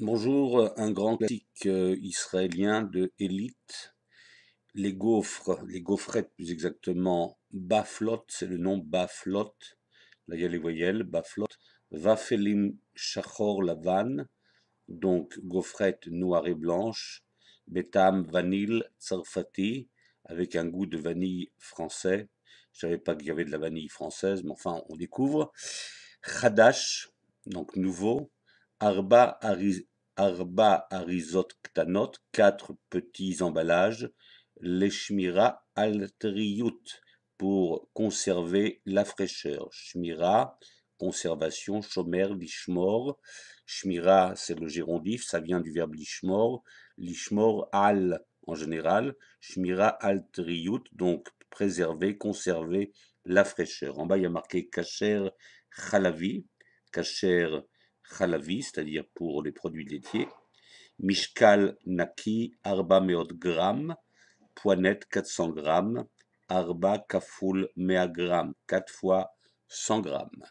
Bonjour, un grand classique euh, israélien de élite, les gaufres, les gaufrettes plus exactement, Baflot, c'est le nom Baflot, là il y a les voyelles, Baflot, Vafelim Shachor Lavan, donc gaufrettes noires et blanches, Betam Vanille Tsarfati, avec un goût de vanille français, je savais pas qu'il y avait de la vanille française, mais enfin on découvre, Hadash, donc nouveau, Arba, arizot ktanot, quatre petits emballages, l'eshmira altriyut, pour conserver la fraîcheur. Shmira, conservation, chomer, lishmor. Shmira, c'est le gérondif, ça vient du verbe lishmor. Lishmor al, en général. Shmira altriyut, donc préserver, conserver la fraîcheur. En bas, il y a marqué kacher khalavi kacher Khalavi, c'est-à-dire pour les produits laitiers, mishkal naki, arba meot grammes, poinette 400 grammes, arba kaful mea 4 fois 100 grammes.